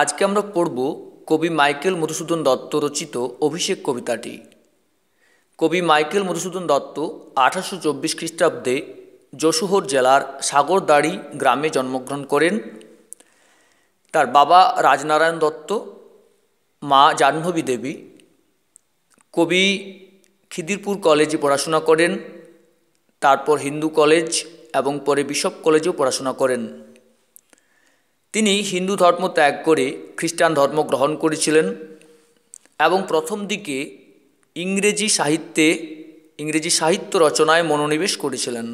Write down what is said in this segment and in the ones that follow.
আজকে আমরা পড়ব কবি মাইকেল মধুসূদন দত্ত রচিত অভিষেক কবিতাটি কবি মাইকেল মধুসূদন দত্ত আঠারোশো চব্বিশ খ্রিস্টাব্দে যশোহর জেলার সাগরদাড়ি গ্রামে জন্মগ্রহণ করেন তার বাবা রাজনারায়ণ দত্ত মা জাহ্নবী দেবী কবি খিদিরপুর কলেজে পড়াশোনা করেন তারপর হিন্দু কলেজ এবং পরে বিশপ কলেজেও পড়াশোনা করেন তিনি হিন্দু ধর্ম ত্যাগ করে খ্রিস্টান ধর্ম গ্রহণ করেছিলেন এবং প্রথম দিকে ইংরেজি সাহিত্যে ইংরেজি সাহিত্য রচনায় মনোনিবেশ করেছিলেন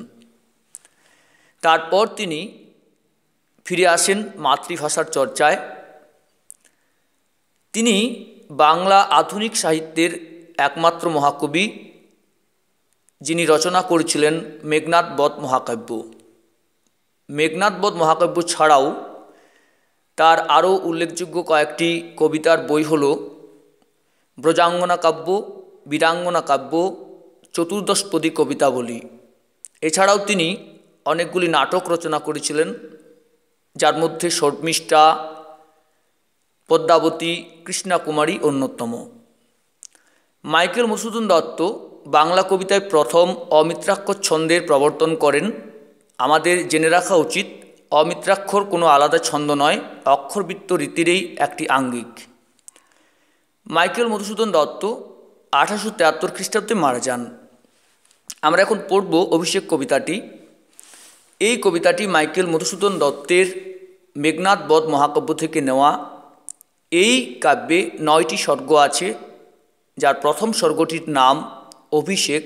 তারপর তিনি ফিরে আসেন মাতৃভাষার চর্চায় তিনি বাংলা আধুনিক সাহিত্যের একমাত্র মহাকবি যিনি রচনা করেছিলেন মেঘনাথ বধ মহাকাব্য মেঘনাথ বধ মহাকাব্য ছাড়াও তার আরও উল্লেখযোগ্য কয়েকটি কবিতার বই হল ব্রজাঙ্গনা কাব্য বীরাঙ্গনা কাব্য চতুর্দশপদী কবিতাবলী এছাড়াও তিনি অনেকগুলি নাটক রচনা করেছিলেন যার মধ্যে শর্মিষ্ঠা পদ্মাবতী কৃষ্ণাকুমারী অন্যতম মাইকেল মসুদন দত্ত বাংলা কবিতায় প্রথম অমিত্রাক্ষর ছন্দের প্রবর্তন করেন আমাদের জেনে রাখা উচিত অমিত্রাক্ষর কোনো আলাদা ছন্দ নয় অক্ষরবৃত্ত রীতিরই একটি আঙ্গিক মাইকেল মধুসূদন দত্ত আঠারোশো তেয়াত্তর খ্রিস্টাব্দে মারা যান আমরা এখন পড়ব অভিষেক কবিতাটি এই কবিতাটি মাইকেল মধুসূদন দত্তের মেঘনাথ বধ মহাকাব্য থেকে নেওয়া এই কাব্যে নয়টি স্বর্গ আছে যার প্রথম স্বর্গটির নাম অভিষেক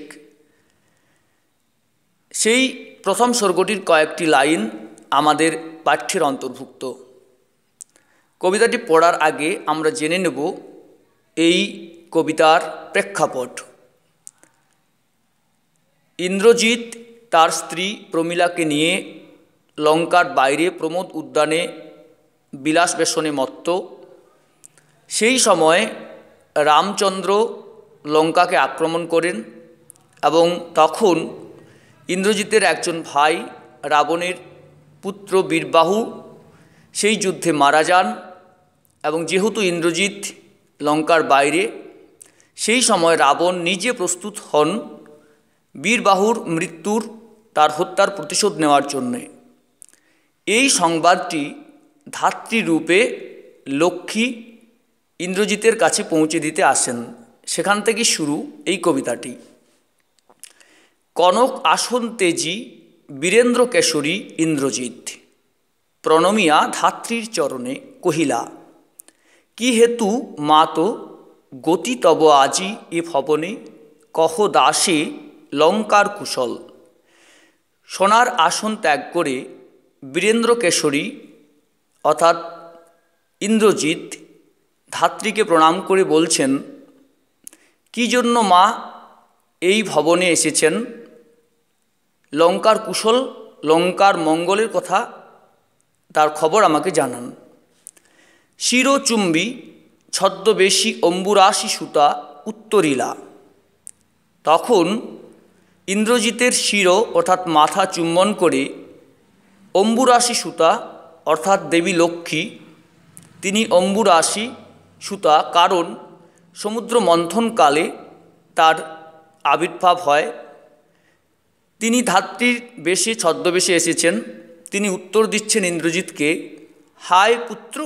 সেই প্রথম স্বর্গটির কয়েকটি লাইন আমাদের পাঠ্যের অন্তর্ভুক্ত কবিতাটি পড়ার আগে আমরা জেনে নেব এই কবিতার প্রেক্ষাপট ইন্দ্রজিৎ তার স্ত্রী প্রমীলাকে নিয়ে লঙ্কার বাইরে প্রমোদ উদ্যানে বিলাস বেশনে মত্ত সেই সময় রামচন্দ্র লঙ্কাকে আক্রমণ করেন এবং তখন ইন্দ্রজিতের একজন ভাই রাবণের পুত্র বীরবাহু সেই যুদ্ধে মারা যান এবং যেহেতু ইন্দ্রজিৎ লঙ্কার বাইরে সেই সময় রাবণ নিজে প্রস্তুত হন বীরবাহুর মৃত্যুর তার হত্যার প্রতিশোধ নেওয়ার জন্যে এই সংবাদটি ধাত্রীরূপে লক্ষ্মী ইন্দ্রজিতের কাছে পৌঁছে দিতে আসেন সেখান থেকে শুরু এই কবিতাটি কনক আসন তেজি বীরেন্দ্র কেশরী ইন্দ্রজিৎ প্রণমিয়া ধাত্রীর চরণে কহিলা কি হেতু মা তো গতি তব আজি এ ভবনে কহ দাসে লঙ্কার কুশল সোনার আসন ত্যাগ করে বীরেন্দ্র কেশরী অর্থাৎ ইন্দ্রজিৎ ধাত্রীকে প্রণাম করে বলছেন কি জন্য মা এই ভবনে এসেছেন লঙ্কার কুশল লঙ্কার মঙ্গলের কথা তার খবর আমাকে জানান শিরোচুম্বী ছদ্মবেশী অম্বুরাশি সুতা উত্তরীলা তখন ইন্দ্রজিতের শিরো অর্থাৎ মাথা চুম্বন করে অম্বুরাশি সুতা অর্থাৎ দেবী লক্ষ্মী তিনি অম্বুরাশি সুতা কারণ সমুদ্র মন্থনকালে তার আবির্ভাব হয় তিনি ধাত্রীর বেশি ছদ্মবেশে এসেছেন তিনি উত্তর দিচ্ছেন ইন্দ্রজিৎকে হায় পুত্র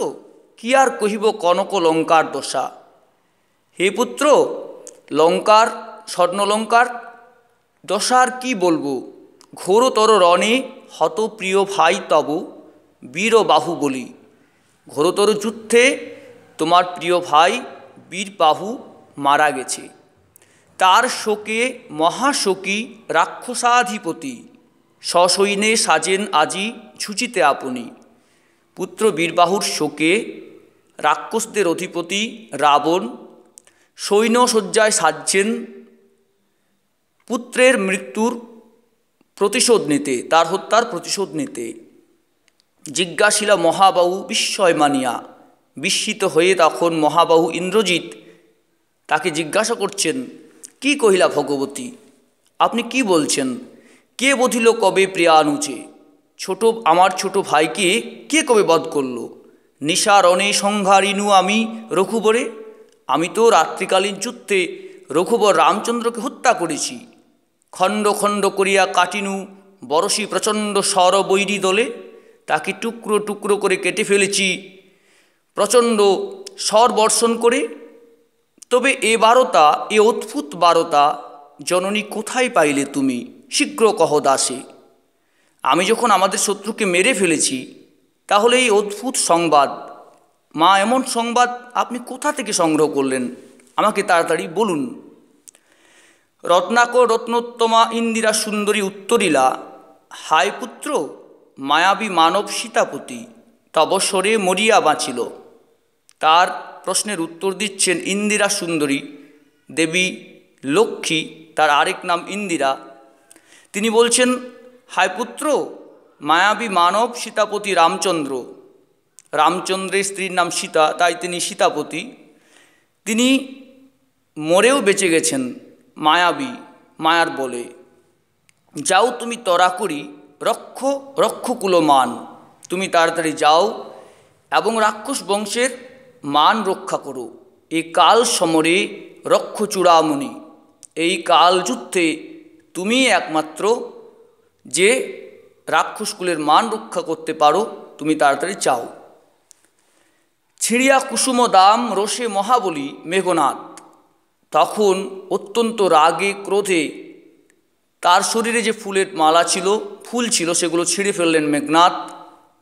কি আর কহিব কনক লঙ্কার দশা হে পুত্র লঙ্কার স্বর্ণলঙ্কার দশার কি বলবো ঘোরতর রণে হতপ্রিয় ভাই তব বীর বাহু বলি ঘোরতর যুদ্ধে তোমার প্রিয় ভাই বীর বাহু মারা গেছে তার শোকে মহাশোকী রাক্ষসাধিপতি সসৈন্যে সাজেন আজি ছুচিতে আপনি পুত্র বীরবাহুর শোকে রাক্ষসদের অধিপতি রাবণ সৈন্যসজ্জায় সাজছেন পুত্রের মৃত্যুর প্রতিশোধ নিতে তার হত্যার প্রতিশোধ নিতে জিজ্ঞাসিলা মহাবাহু বিস্ময় মানিয়া বিস্মিত হয়ে তখন মহাবাহু ইন্দ্রজিৎ তাকে জিজ্ঞাসা করছেন কি কহিলা ভগবতী আপনি কি বলছেন কে বধিল কবে প্রিয়া প্রিয়ানুজে ছোট আমার ছোট ভাইকে কে কবে বধ করল নিশারণে সংহারিনু আমি রঘুবরে আমি তো রাত্রিকালীন যুদ্ধে রঘুবর রামচন্দ্রকে হত্যা করেছি খণ্ড খণ্ড করিয়া কাটিনু বরসি প্রচণ্ড বৈরি দলে তাকে টুকরো টুকরো করে কেটে ফেলেছি প্রচণ্ড স্বর বর্ষণ করে তবে এ বারতা এ অদ্ভুত বারতা জননী কোথায় পাইলে তুমি শীঘ্র কহ দাসে আমি যখন আমাদের শত্রুকে মেরে ফেলেছি তাহলে এই অদ্ভুত সংবাদ মা এমন সংবাদ আপনি কোথা থেকে সংগ্রহ করলেন আমাকে তাড়াতাড়ি বলুন রত্নাকর রত্নোত্তমা ইন্দিরা সুন্দরী উত্তরিলা হায় পুত্র মায়াবী মানব সীতাপতি তবসরে মরিয়া বাঁচিল তার প্রশ্নের উত্তর দিচ্ছেন ইন্দিরা সুন্দরী দেবী লক্ষ্মী তার আরেক নাম ইন্দিরা তিনি বলছেন হায় পুত্র মায়াবী মানব সীতাপতি রামচন্দ্র রামচন্দ্রের স্ত্রীর নাম সীতা তাই তিনি সীতাপতি তিনি মরেও বেঁচে গেছেন মায়াবী মায়ার বলে যাও তুমি তরা করি রক্ষ রক্ষকুলমান তুমি তাড়াতাড়ি যাও এবং রাক্ষস বংশের মান রক্ষা করো এই কাল সমরে রক্ষ চূড়ামণি এই কালযুদ্ধে তুমি একমাত্র যে রাক্ষসকুলের মান রক্ষা করতে পারো তুমি তাড়াতাড়ি চাও ছিড়িয়া কুসুম দাম রোষে মহাবলী মেঘনাথ তখন অত্যন্ত রাগে ক্রোধে তার শরীরে যে ফুলের মালা ছিল ফুল ছিল সেগুলো ছিঁড়ে ফেললেন মেঘনাথ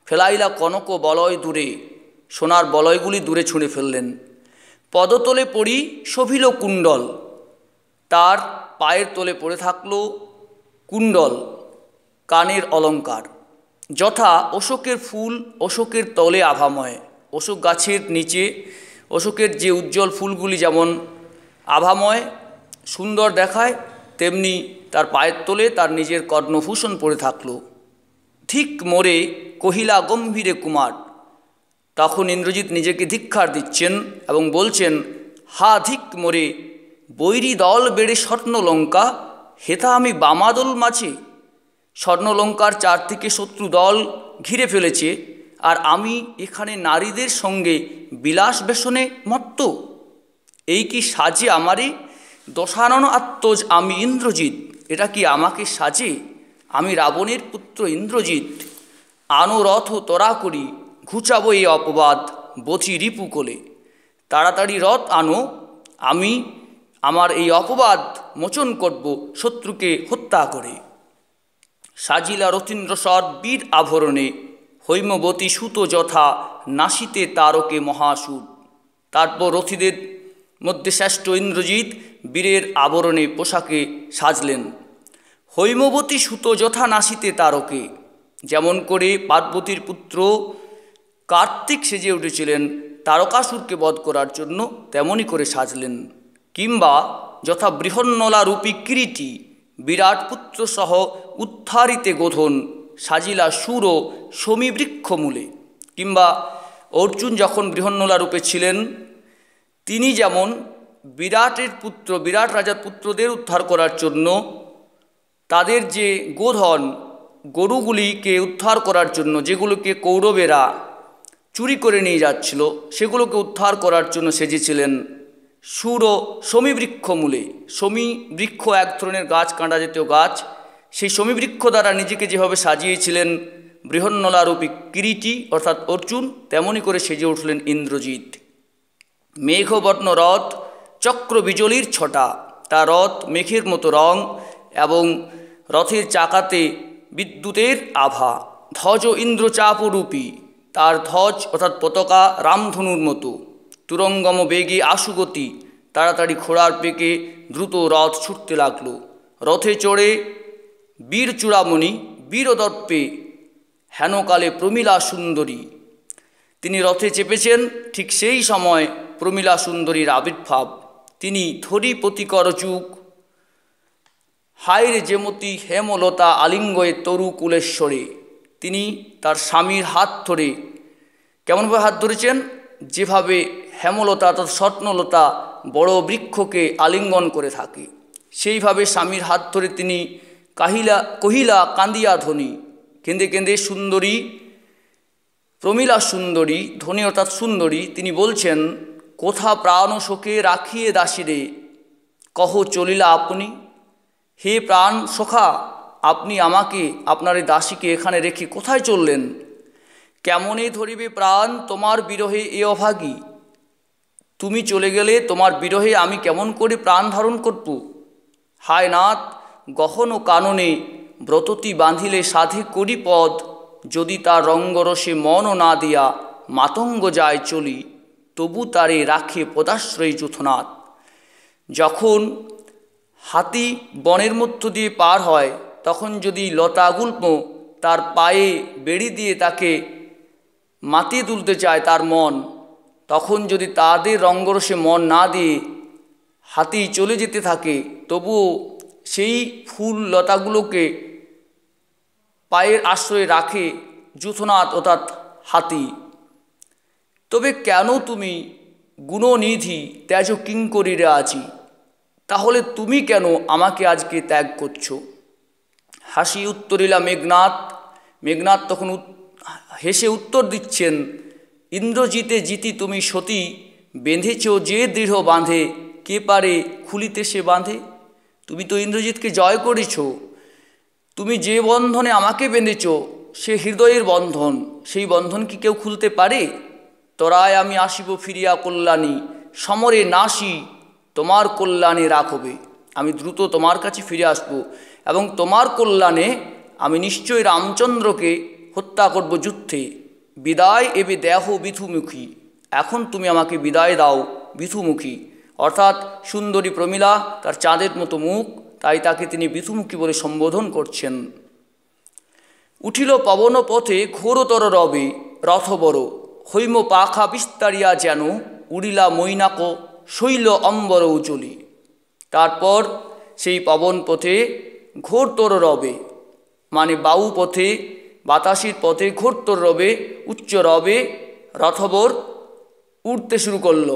ফেলাইলা কনক বলয় দূরে সোনার বলয়গুলি দূরে ছুঁড়ে ফেললেন পদতলে পড়ি শোভিল কুণ্ডল তার পায়ের তলে পড়ে থাকল কুণ্ডল কানের অলঙ্কার যথা অশোকের ফুল অশোকের তলে আভাময় অশোক গাছের নিচে অশোকের যে উজ্জ্বল ফুলগুলি যেমন আভাময় সুন্দর দেখায় তেমনি তার পায়ের তলে তার নিজের কর্ণভূষণ পড়ে থাকল ঠিক মোরে কহিলা গম্ভীরে কুমার তখন ইন্দ্রজিৎ নিজেকে ধিক্ষার দিচ্ছেন এবং বলছেন হা ধিক মোরে বৈরি দল বেড়ে স্বর্ণলঙ্কা হেথা আমি বামাদল মাঝে স্বর্ণলঙ্কার থেকে শত্রু দল ঘিরে ফেলেছে আর আমি এখানে নারীদের সঙ্গে বিলাস বেশনে মত্ত এই কি সাজে আমারই দশানন আত্মজ আমি ইন্দ্রজিৎ এটা কি আমাকে সাজে আমি রাবণের পুত্র ইন্দ্রজিৎ রথ তরা করি ঘুচাবো এই অপবাদ বচি রিপু কোলে তাড়াতাড়ি রথ আনো আমি আমার এই অপবাদ মোচন করব শত্রুকে হত্যা করে সাজিলা সর বীর আভরণে হৈমবতী সুত যথা নাসিতে তারকে মহাসুর তারপর রথীদের মধ্যে শ্রেষ্ঠ ইন্দ্রজিৎ বীরের আবরণে পোশাকে সাজলেন হৈমবতী সুত যথা নাসিতে তারকে যেমন করে পার্বতীর পুত্র কার্তিক সেজে উঠেছিলেন তারকাসুরকে বধ করার জন্য তেমনই করে সাজলেন কিংবা যথা বৃহন্নলা রূপী কিরিটি বিরাট পুত্র সহ উত্থারিতে গোধন সাজিলা সুর ও সমীবৃক্ষমূলে কিংবা অর্জুন যখন বৃহন্নলা রূপে ছিলেন তিনি যেমন বিরাটের পুত্র বিরাট রাজার পুত্রদের উদ্ধার করার জন্য তাদের যে গোধন গরুগুলিকে উদ্ধার করার জন্য যেগুলোকে কৌরবেরা চুরি করে নিয়ে যাচ্ছিল সেগুলোকে উদ্ধার করার জন্য সেজেছিলেন সুর ও সমীবৃক্ষ মূলে সমীবৃক্ষ এক ধরনের গাছ কাঁটা জাতীয় গাছ সেই সমীবৃক্ষ দ্বারা নিজেকে যেভাবে সাজিয়েছিলেন বৃহন্নলারূপী কিরিটি অর্থাৎ অর্জুন তেমনই করে সেজে উঠলেন ইন্দ্রজিৎ মেঘবর্ণ রথ চক্র বিজলির ছটা তা রথ মেঘের মতো রং এবং রথের চাকাতে বিদ্যুতের আভা ধ্বজ ইন্দ্রচাপরূপী তার ধ্বজ অর্থাৎ পতাকা রামধনুর মতো তুরঙ্গম বেগে আশুগতি তাড়াতাড়ি ঘোড়ার পেকে দ্রুত রথ ছুটতে লাগলো রথে চড়ে বীর চূড়ামণি বীরদর্পে হেনকালে প্রমীলা সুন্দরী তিনি রথে চেপেছেন ঠিক সেই সময় প্রমীলা সুন্দরীর আবির্ভাব তিনি ধরি যুগ হায়ের যেমতি হেমলতা আলিঙ্গয়ে তরু কুলেশ্বরী তিনি তার স্বামীর হাত ধরে কেমনভাবে হাত ধরেছেন যেভাবে হেমলতা তার স্বপ্নলতা বড় বৃক্ষকে আলিঙ্গন করে থাকে সেইভাবে স্বামীর হাত ধরে তিনি কাহিলা কহিলা কান্দিয়া ধ্বনি কেঁদে কেঁদে সুন্দরী প্রমীলা সুন্দরী ধ্বনি অর্থাৎ সুন্দরী তিনি বলছেন কোথা প্রাণ শোকে রাখিয়ে দাসিরে কহ চলিলা আপনি হে প্রাণ সখা আপনি আমাকে আপনার এই দাসীকে এখানে রেখে কোথায় চললেন কেমনে ধরিবে প্রাণ তোমার বিরহে এ অভাগী তুমি চলে গেলে তোমার বিরহে আমি কেমন করে প্রাণ ধারণ করব হায় নাথ গহন ও কাননে ব্রততি বাঁধিলে সাধে করি পদ যদি তার রঙ্গরসে মনও না দিয়া মাতঙ্গ যায় চলি তবু তারে রাখে পদাশ্রয়ী যুথনাথ যখন হাতি বনের মধ্য দিয়ে পার হয় তখন যদি লতা গুল্প তার পায়ে বেড়ি দিয়ে তাকে মাতিয়ে তুলতে চায় তার মন তখন যদি তাদের রঙ্গরসে মন না দিয়ে হাতি চলে যেতে থাকে তবুও সেই ফুল লতাগুলোকে পায়ের আশ্রয়ে রাখে যুথনাথ অর্থাৎ হাতি তবে কেন তুমি গুণনিধি ত্যাজ কিঙ্করীরা আছি তাহলে তুমি কেন আমাকে আজকে ত্যাগ করছো হাসি উত্তরিলা মেঘনাথ মেঘনাথ তখন হেসে উত্তর দিচ্ছেন ইন্দ্রজিতে জিতি তুমি সতী বেঁধেছ যে দৃঢ় বাঁধে কে পারে খুলিতে সে বাঁধে তুমি তো ইন্দ্রজিৎকে জয় করেছ তুমি যে বন্ধনে আমাকে বেঁধেছ সে হৃদয়ের বন্ধন সেই বন্ধন কি কেউ খুলতে পারে তরায় আমি আসিব ফিরিয়া কল্যাণী সমরে নাসি তোমার কল্যাণে রাখবে আমি দ্রুত তোমার কাছে ফিরে আসবো এবং তোমার কল্যাণে আমি নিশ্চয় রামচন্দ্রকে হত্যা করব যুদ্ধে বিদায় এবে দেহ বিথুমুখী এখন তুমি আমাকে বিদায় দাও বিথুমুখী অর্থাৎ সুন্দরী প্রমীলা তার চাঁদের মতো মুখ তাই তাকে তিনি বিথুমুখী বলে সম্বোধন করছেন উঠিল পবন পথে ঘোরতর রবে রথ বড় হৈম পাখা বিস্তারিয়া যেন উড়িলা মৈনাক শৈল অম্বর উচলি তারপর সেই পবন পথে ঘোরতর রবে মানে বাউ পথে বাতাসের পথে ঘোরতর রবে উচ্চ রবে রথবর উঠতে শুরু করল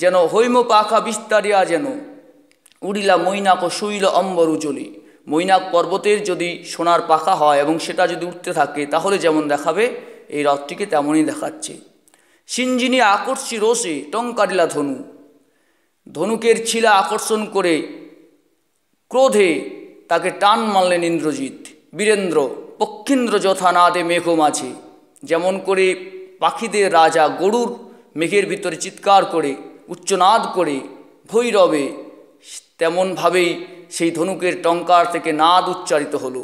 যেন হৈম পাখা বিস্তারিয়া যেন উড়িলা মৈনাক শৈল অম্বর উজলি মৈনাক পর্বতের যদি সোনার পাখা হয় এবং সেটা যদি উঠতে থাকে তাহলে যেমন দেখাবে এই রথটিকে তেমনই দেখাচ্ছে সিঞ্জিনি আকর্ষি রোষে টঙ্কারিলা ধনু ধনুকের ছিলা আকর্ষণ করে ক্রোধে তাকে টান মানলেন ইন্দ্রজিৎ বীরেন্দ্র পক্ষীন্দ্র যথা নাদে মেঘ মাঝে যেমন করে পাখিদের রাজা গরুর মেঘের ভিতরে চিৎকার করে উচ্চনাদ করে ভৈরবে তেমনভাবেই সেই ধনুকের টঙ্কার থেকে নাদ উচ্চারিত হলো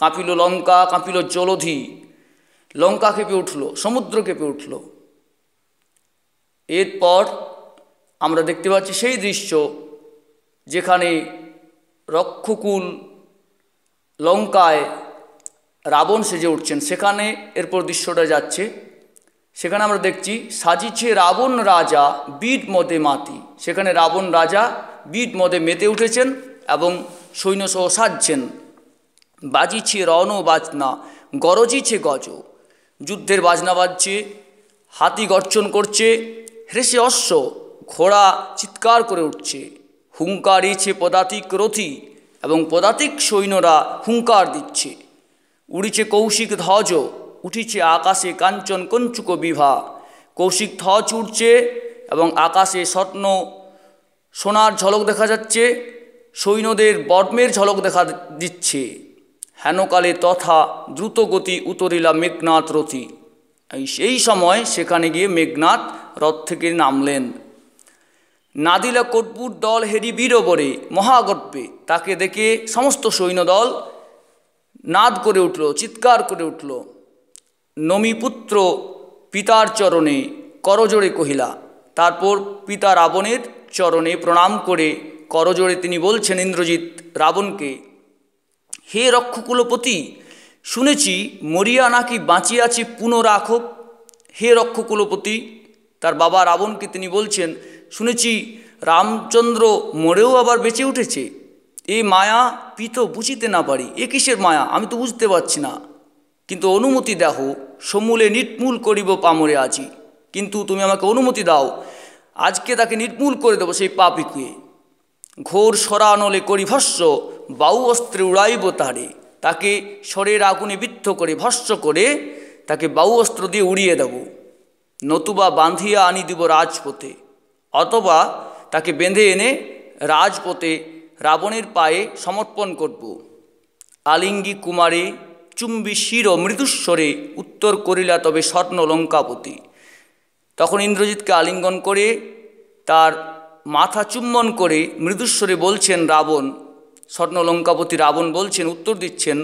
কাঁপিল লঙ্কা কাঁপিল জলধি লঙ্কা কেঁপে উঠল সমুদ্র কেঁপে উঠল এরপর আমরা দেখতে পাচ্ছি সেই দৃশ্য যেখানে রক্ষকুল লঙ্কায় রাবণ সেজে উঠছেন সেখানে এরপর দৃশ্যটা যাচ্ছে সেখানে আমরা দেখছি সাজিছে রাবণ রাজা বিট মদে মাতি সেখানে রাবণ রাজা বিট মদে মেতে উঠেছেন এবং সৈন্যসহ সাজছেন বাজিছে রণ বাজনা গরজিছে গজ যুদ্ধের বাজনা বাজছে হাতি গর্জন করছে হ্রেসে অশ্ব ঘোড়া চিৎকার করে উঠছে হুঙ্কারিছে পদাতিক রথি এবং পদাতিক সৈন্যরা হুঙ্কার দিচ্ছে উড়িছে কৌশিক ধ্বজ উঠিছে আকাশে কাঞ্চন কঞ্চুক বিভা কৌশিক ধ্বজ উঠছে এবং আকাশে স্বপ্ন সোনার ঝলক দেখা যাচ্ছে সৈন্যদের বর্মের ঝলক দেখা দিচ্ছে হেনকালে তথা দ্রুতগতি উতরিলা মেঘনাথ রথি এই সেই সময় সেখানে গিয়ে মেঘনাথ রথ থেকে নামলেন না দিল দল হেরি বীরবরে বরে মহাগর্পে তাকে দেখে সমস্ত সৈন্যদল নাদ করে উঠল চিৎকার করে উঠল নমিপুত্র পিতার চরণে করজোড়ে কহিলা তারপর পিতা রাবণের চরণে প্রণাম করে করজোড়ে তিনি বলছেন ইন্দ্রজিৎ রাবণকে হে রক্ষকুলপতি শুনেছি মরিয়া নাকি বাঁচিয়াছি পুনরাখব হে রক্ষকুলপতি তার বাবা রাবণকে তিনি বলছেন শুনেছি রামচন্দ্র মরেও আবার বেঁচে উঠেছে এ মায়া পিত বুঝিতে না পারি এ কিসের মায়া আমি তো বুঝতে পারছি না কিন্তু অনুমতি দেহ সমূলে নির্মূল করিব পামরে আজি কিন্তু তুমি আমাকে অনুমতি দাও আজকে তাকে নির্মূল করে দেবো সেই পাপিকে ঘোর সরানলে করি ভস্য বাউ অস্ত্রে উড়াইব তারে তাকে স্বরের আগুনে বৃদ্ধ করে ভস্য করে তাকে বাউ অস্ত্র দিয়ে উড়িয়ে দেব নতুবা বাঁধিয়া আনি দিব রাজপথে অথবা তাকে বেঁধে এনে রাজপথে রাবণের পায়ে সমর্পণ করব আলিঙ্গি কুমারী চুম্বি শির মৃদুস্বরে উত্তর করিলা তবে স্বর্ণ লঙ্কাপতি তখন ইন্দ্রজিৎকে আলিঙ্গন করে তার মাথা চুম্বন করে মৃদুস্বরে বলছেন রাবণ স্বর্ণলঙ্কাপতি রাবণ বলছেন উত্তর দিচ্ছেন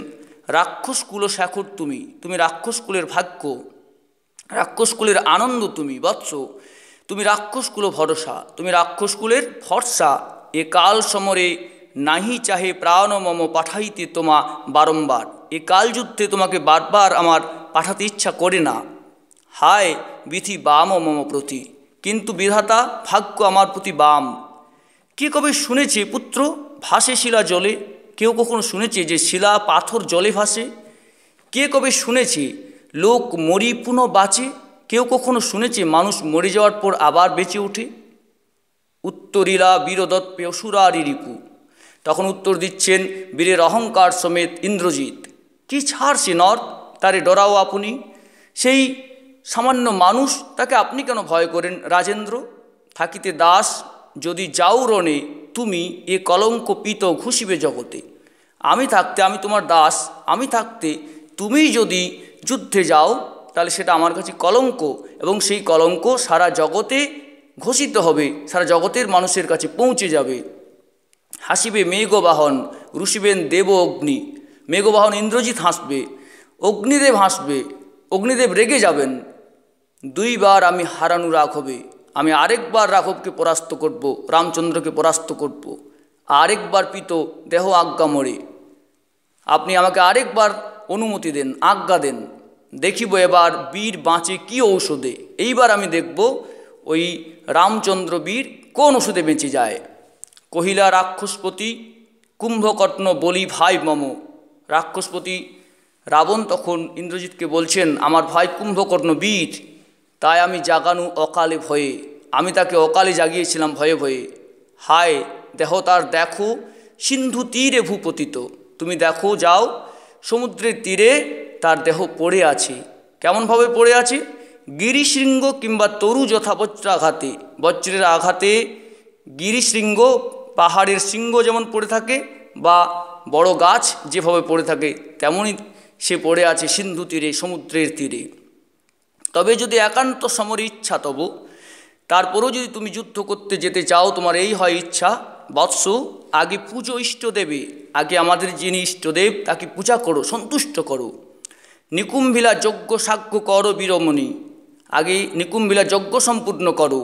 রাক্ষসকুল শাখুর তুমি তুমি রাক্ষসকুলের ভাগ্য রাক্ষসকুলের আনন্দ তুমি বৎস তুমি রাক্ষসকুল ভরসা তুমি রাক্ষসকুলের ভরসা এ কাল সমরে নাহি চাহে প্রাণ মম পাঠাইতে তোমা বারম্বার এ কালযুদ্ধে তোমাকে বারবার আমার পাঠাতে ইচ্ছা করে না হায় বিধি বাম মম প্রতি কিন্তু বিধাতা ভাগ্য আমার প্রতি বাম কে কবে শুনেছে পুত্র ভাসে শিলা জলে কেউ কখনো শুনেছে যে শিলা পাথর জলে ভাসে কে কবে শুনেছে লোক মরি পুনঃ বাঁচে কেউ কখনো শুনেছে মানুষ মরে যাওয়ার পর আবার বেঁচে ওঠে উত্তরীরা বীরদত্ত অসুরারি রিপু তখন উত্তর দিচ্ছেন বীরের অহংকার সমেত ইন্দ্রজিৎ কি ছাড় সে নর তারে ডরাও আপনি সেই সামান্য মানুষ তাকে আপনি কেন ভয় করেন রাজেন্দ্র থাকিতে দাস যদি যাও রণে তুমি এ কলঙ্ক পিত ঘুষিবে জগতে আমি থাকতে আমি তোমার দাস আমি থাকতে তুমি যদি যুদ্ধে যাও তাহলে সেটা আমার কাছে কলঙ্ক এবং সেই কলঙ্ক সারা জগতে ঘোষিত হবে সারা জগতের মানুষের কাছে পৌঁছে যাবে হাসিবে মেঘবাহন ঋষিবেন দেব অগ্নি মেঘবাহন ইন্দ্রজিৎ হাসবে অগ্নিদেব হাসবে অগ্নিদেব রেগে যাবেন দুইবার আমি হারানু রাঘবে আমি আরেকবার রাঘবকে পরাস্ত করব রামচন্দ্রকে পরাস্ত করব আরেকবার পিত দেহ আজ্ঞা মরে আপনি আমাকে আরেকবার অনুমতি দেন আজ্ঞা দেন দেখিব এবার বীর বাঁচে কি ঔষধে এইবার আমি দেখব ওই রামচন্দ্র বীর কোন ওষুধে বেঁচে যায় কহিলা রাক্ষসপতি কুম্ভকর্ণ বলি ভাই মম রাক্ষসপতি রাবণ তখন ইন্দ্রজিৎকে বলছেন আমার ভাই কুম্ভকর্ণ বীর তাই আমি জাগানু অকালে ভয়ে আমি তাকে অকালে জাগিয়েছিলাম ভয়ে ভয়ে হায় দেহ তার দেখো সিন্ধু তীরে ভূপতিত তুমি দেখো যাও সমুদ্রের তীরে তার দেহ পড়ে আছে কেমনভাবে পড়ে আছে গিরিশৃঙ্গ কিংবা তরু যথা আঘাতে বজ্রের আঘাতে গিরিশৃঙ্গ পাহাড়ের শৃঙ্গ যেমন পড়ে থাকে বা বড় গাছ যেভাবে পড়ে থাকে তেমনই সে পড়ে আছে সিন্ধু তীরে সমুদ্রের তীরে তবে যদি একান্ত সমরে ইচ্ছা তব তারপরেও যদি তুমি যুদ্ধ করতে যেতে চাও তোমার এই হয় ইচ্ছা বৎস আগে পুজো ইষ্টদেবে আগে আমাদের যিনি ইষ্টদেব তাকে পূজা করো সন্তুষ্ট করো নিকুম্ভিলা যজ্ঞ সাক্ষ্য কর বীরমণি আগে নিকুম্ভিলা যজ্ঞ সম্পূর্ণ করো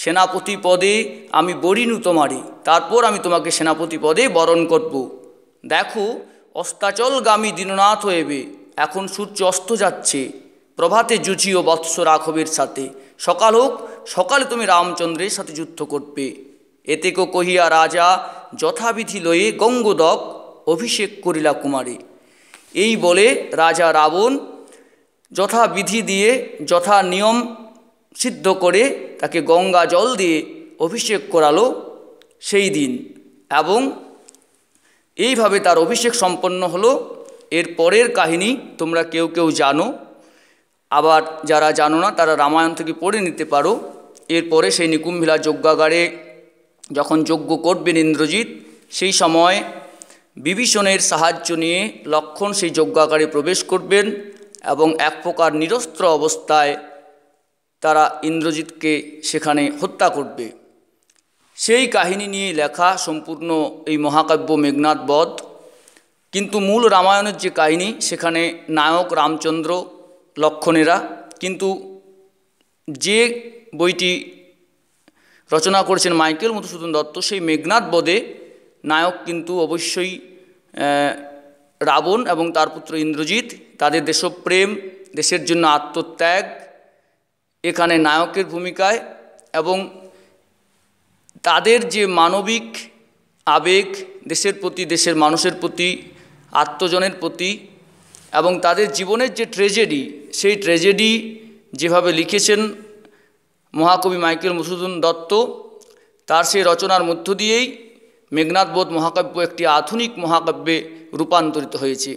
সেনাপতি পদে আমি বরিনু তোমারে তারপর আমি তোমাকে সেনাপতি পদে বরণ করব দেখো অস্তাচলগামী দীননাথ হয়েবে এখন সূর্য অস্ত যাচ্ছে প্রভাতে জুচিও বৎস রাঘবের সাথে সকাল হোক সকালে তুমি রামচন্দ্রের সাথে যুদ্ধ করবে এতেকো কহিয়া রাজা যথাবিধি লয়ে গঙ্গদক অভিষেক করিলা কুমারী এই বলে রাজা রাবণ যথাবিধি দিয়ে যথা নিয়ম সিদ্ধ করে তাকে গঙ্গা জল দিয়ে অভিষেক করালো সেই দিন এবং এইভাবে তার অভিষেক সম্পন্ন হলো এর পরের কাহিনী তোমরা কেউ কেউ জানো আবার যারা জানো না তারা রামায়ণ থেকে পড়ে নিতে পারো এরপরে সেই নিকুম্ভিলা যজ্ঞাগারে যখন যজ্ঞ করবেন ইন্দ্রজিৎ সেই সময় বিভীষণের সাহায্য নিয়ে লক্ষণ সেই যজ্ঞাকারে প্রবেশ করবেন এবং এক প্রকার নিরস্ত্র অবস্থায় তারা ইন্দ্রজিৎকে সেখানে হত্যা করবে সেই কাহিনী নিয়ে লেখা সম্পূর্ণ এই মহাকাব্য মেঘনাথ বধ কিন্তু মূল রামায়ণের যে কাহিনী সেখানে নায়ক রামচন্দ্র লক্ষণেরা কিন্তু যে বইটি রচনা করেছেন মাইকেল মধুসূদন দত্ত সেই মেঘনাথ বধে নায়ক কিন্তু অবশ্যই রাবণ এবং তার পুত্র ইন্দ্রজিৎ তাদের দেশপ্রেম দেশের জন্য আত্মত্যাগ এখানে নায়কের ভূমিকায় এবং তাদের যে মানবিক আবেগ দেশের প্রতি দেশের মানুষের প্রতি আত্মজনের প্রতি এবং তাদের জীবনের যে ট্রেজেডি সেই ট্রেজেডি যেভাবে লিখেছেন মহাকবি মাইকেল মধুসূদন দত্ত তার সেই রচনার মধ্য দিয়েই বোধ মহাকাব্য একটি আধুনিক মহাকাব্যে রূপান্তরিত হয়েছে